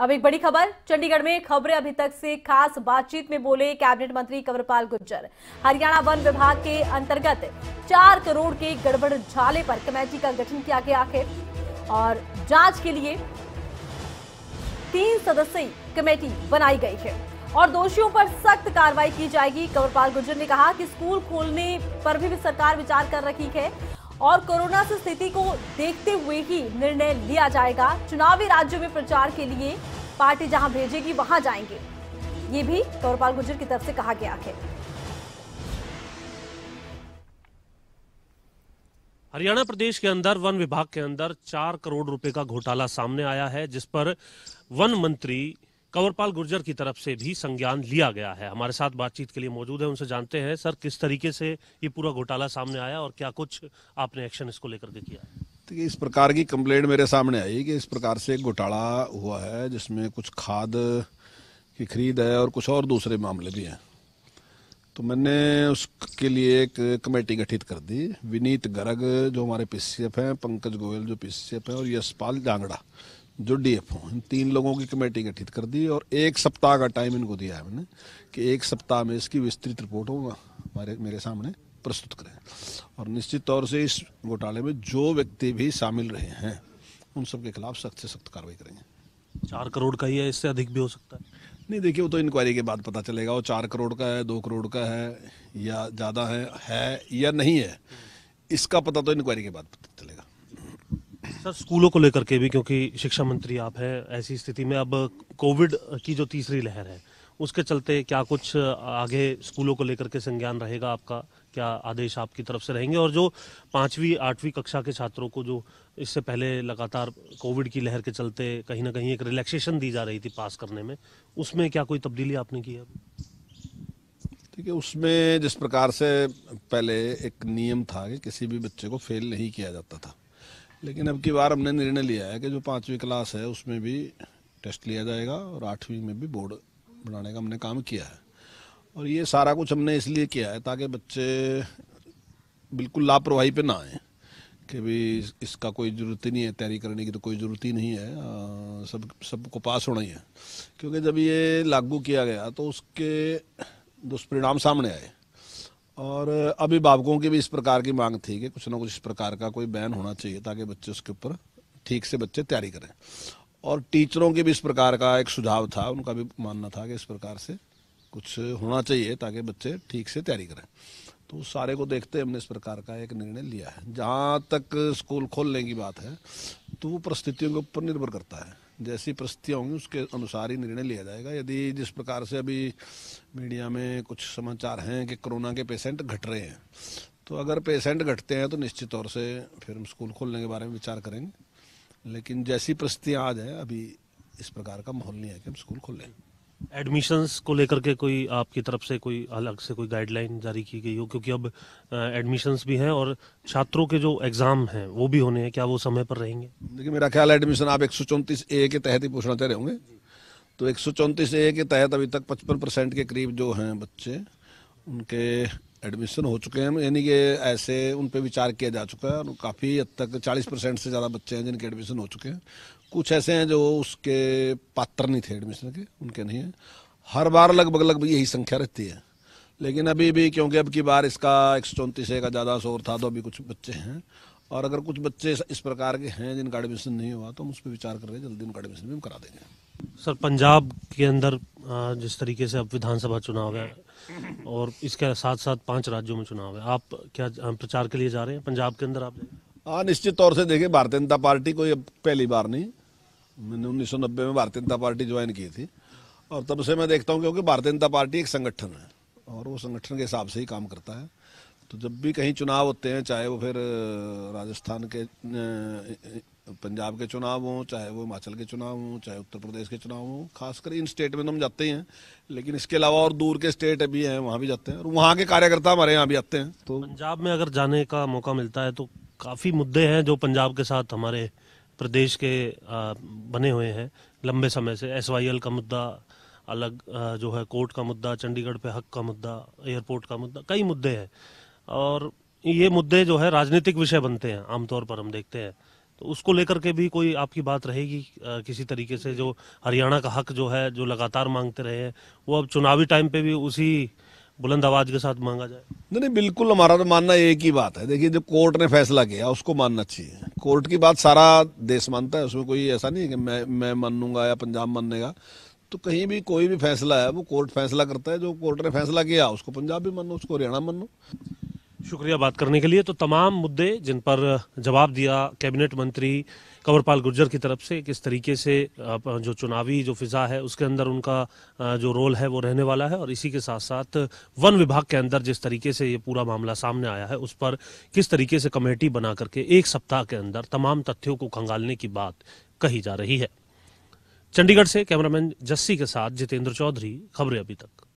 अब एक बड़ी खबर चंडीगढ़ में खबरें अभी तक से खास बातचीत में बोले कैबिनेट मंत्री कंवरपाल गुर्जर हरियाणा वन विभाग के अंतर्गत चार करोड़ के गड़बड़ झाले पर कमेटी का गठन किया गया है और जांच के लिए तीन सदस्यीय कमेटी बनाई गई है और दोषियों पर सख्त कार्रवाई की जाएगी कंवरपाल गुर्जर ने कहा कि स्कूल खोलने पर भी, भी सरकार विचार कर रही है और कोरोना से स्थिति को देखते हुए ही निर्णय लिया जाएगा चुनावी राज्यों में प्रचार के लिए पार्टी जहां भेजेगी वहां जाएंगे ये भी कौरपाल गुजर की तरफ से कहा गया है हरियाणा प्रदेश के अंदर वन विभाग के अंदर चार करोड़ रुपए का घोटाला सामने आया है जिस पर वन मंत्री कंवरपाल गुर्जर की तरफ से भी संज्ञान लिया गया है हमारे साथ बातचीत के लिए मौजूद है उनसे जानते हैं सर किस तरीके से ये पूरा घोटाला सामने आया और क्या कुछ आपने एक्शन इसको लेकर के किया तो इस प्रकार की कंप्लेंट मेरे सामने आई कि इस प्रकार से घोटाला हुआ है जिसमें कुछ खाद की खरीद है और कुछ और दूसरे मामले भी हैं तो मैंने उसके लिए एक कमेटी गठित कर दी विनीत गर्ग जो हमारे पी हैं पंकज गोयल जो पी हैं और यशपाल जांगड़ा जो डीएफओ इन तीन लोगों की कमेटी गठित कर दी और एक सप्ताह का टाइम इनको दिया है मैंने कि एक सप्ताह में इसकी विस्तृत रिपोर्ट होगा हमारे मेरे सामने प्रस्तुत करें और निश्चित तौर से इस घोटाले में जो व्यक्ति भी शामिल रहे हैं उन सबके खिलाफ सख्त से सख्त कार्रवाई करेंगे चार करोड़ का ही है इससे अधिक भी हो सकता है नहीं देखिए वो तो इंक्वायरी के बाद पता चलेगा वो चार करोड़ का है दो करोड़ का है या ज़्यादा है है या नहीं है इसका पता तो इंक्वायरी के बाद पता चलेगा सर स्कूलों को लेकर के भी क्योंकि शिक्षा मंत्री आप हैं ऐसी स्थिति में अब कोविड की जो तीसरी लहर है उसके चलते क्या कुछ आगे स्कूलों को लेकर के संज्ञान रहेगा आपका क्या आदेश आपकी तरफ से रहेंगे और जो पांचवी आठवीं कक्षा के छात्रों को जो इससे पहले लगातार कोविड की लहर के चलते कहीं ना कहीं एक रिलैक्सेशन दी जा रही थी पास करने में उसमें क्या कोई तब्दीली आपने की है ठीक है उसमें जिस प्रकार से पहले एक नियम था कि किसी भी बच्चे को फेल नहीं किया जाता था लेकिन अब की बार हमने निर्णय लिया है कि जो पाँचवीं क्लास है उसमें भी टेस्ट लिया जाएगा और आठवीं में भी बोर्ड बनाने का हमने काम किया है और ये सारा कुछ हमने इसलिए किया है ताकि बच्चे बिल्कुल लापरवाही पे ना आए कि भी इसका कोई ज़रूरत ही नहीं है तैयारी करने की तो कोई ज़रूरत ही नहीं है आ, सब सबको पास होना ही है क्योंकि जब ये लागू किया गया तो उसके दुष्परिणाम सामने आए और अभिभावकों की भी इस प्रकार की मांग थी कि कुछ ना कुछ इस प्रकार का कोई बैन होना चाहिए ताकि बच्चे उसके ऊपर ठीक से बच्चे तैयारी करें और टीचरों के भी इस प्रकार का एक सुझाव था उनका भी मानना था कि इस प्रकार से कुछ होना चाहिए ताकि बच्चे ठीक से तैयारी करें तो सारे को देखते हमने इस प्रकार का एक निर्णय लिया है जहाँ तक स्कूल खोलने की बात है तो वो परिस्थितियों के ऊपर निर्भर करता है जैसी परिस्थितियाँ होंगी उसके अनुसार ही निर्णय लिया जाएगा यदि जिस प्रकार से अभी मीडिया में कुछ समाचार हैं कि कोरोना के पेशेंट घट रहे हैं तो अगर पेशेंट घटते हैं तो निश्चित तौर से फिर हम स्कूल खोलने के बारे में विचार करेंगे लेकिन जैसी परिस्थितियाँ आज हैं अभी इस प्रकार का माहौल नहीं है कि हम स्कूल खोलें एडमिशन्स को लेकर के कोई आपकी तरफ से कोई अलग से कोई गाइडलाइन जारी की गई हो क्योंकि अब एडमिशन्स भी हैं और छात्रों के जो एग्ज़ाम हैं वो भी होने हैं क्या वो समय पर रहेंगे देखिए मेरा ख्याल एडमिशन आप एक सौ चौंतीस ए के तहत ही पूछना चाह रहे होंगे तो एक सौ चौंतीस ए के तहत अभी तक पचपन परसेंट के करीब जो हैं बच्चे उनके एडमिशन हो चुके हैं यानी कि ऐसे उन पर विचार किया जा चुका है और काफ़ी हद तक चालीस परसेंट से ज़्यादा बच्चे हैं जिनके एडमिशन हो चुके हैं कुछ ऐसे हैं जो उसके पात्र नहीं थे एडमिशन के उनके नहीं हैं हर बार लगभग लगभग यही संख्या रहती है लेकिन अभी भी क्योंकि अब की बार इसका एक सौ चौंतीस का ज़्यादा शोर था तो अभी कुछ बच्चे हैं और अगर कुछ बच्चे इस प्रकार के हैं जिनका एडमिशन नहीं हुआ तो हम उस पर विचार कर रहे हैं जल्दी उनका एडमिशन भी हम करा देंगे सर पंजाब के अंदर जिस तरीके से अब विधानसभा चुनाव है और इसके साथ साथ पांच राज्यों में चुनाव है आप क्या प्रचार के लिए जा रहे हैं पंजाब के अंदर आप हाँ निश्चित तौर से देखिए भारतीय जनता पार्टी कोई अब पहली बार नहीं मैंने उन्नीस में भारतीय जनता पार्टी ज्वाइन की थी और तब से मैं देखता हूँ क्योंकि भारतीय जनता पार्टी एक संगठन है और वो संगठन के हिसाब से ही काम करता है तो जब भी कहीं चुनाव होते हैं चाहे वो फिर राजस्थान के पंजाब के चुनाव हों चाहे वो हिमाचल के चुनाव हों चाहे उत्तर प्रदेश के चुनाव हों खासकर इन स्टेट में तो हम जाते ही हैं लेकिन इसके अलावा और दूर के स्टेट भी हैं वहाँ भी जाते हैं और वहाँ के कार्यकर्ता हमारे यहाँ भी आते हैं तो पंजाब में अगर जाने का मौका मिलता है तो काफ़ी मुद्दे हैं जो पंजाब के साथ हमारे प्रदेश के बने हुए हैं लंबे समय से एस का मुद्दा अलग जो है कोर्ट का मुद्दा चंडीगढ़ पे हक का मुद्दा एयरपोर्ट का मुद्दा कई मुद्दे हैं और ये मुद्दे जो है राजनीतिक विषय बनते हैं आमतौर पर हम देखते हैं तो उसको लेकर के भी कोई आपकी बात रहेगी किसी तरीके से जो हरियाणा का हक जो है जो लगातार मांगते रहे हैं वो अब चुनावी टाइम पे भी उसी बुलंद आवाज के साथ मांगा जाए नहीं नहीं बिल्कुल हमारा तो मानना एक ही बात है देखिए जो कोर्ट ने फैसला किया उसको मानना चाहिए कोर्ट की बात सारा देश मानता है उसमें कोई ऐसा नहीं है कि मैं मैं मानूंगा या पंजाब मानेगा तो कहीं भी कोई भी फैसला है वो कोर्ट फैसला करता है जो कोर्ट ने फैसला किया उसको पंजाब भी मानो उसको हरियाणा मानो शुक्रिया बात करने के लिए तो तमाम मुद्दे जिन पर जवाब दिया कैबिनेट मंत्री कंवरपाल गुर्जर की तरफ से किस तरीके से जो चुनावी जो फिजा है उसके अंदर उनका जो रोल है वो रहने वाला है और इसी के साथ साथ वन विभाग के अंदर जिस तरीके से ये पूरा मामला सामने आया है उस पर किस तरीके से कमेटी बना करके एक सप्ताह के अंदर तमाम तथ्यों को खंगालने की बात कही जा रही है चंडीगढ़ से कैमरामैन जस्सी के साथ जितेंद्र चौधरी खबरें अभी तक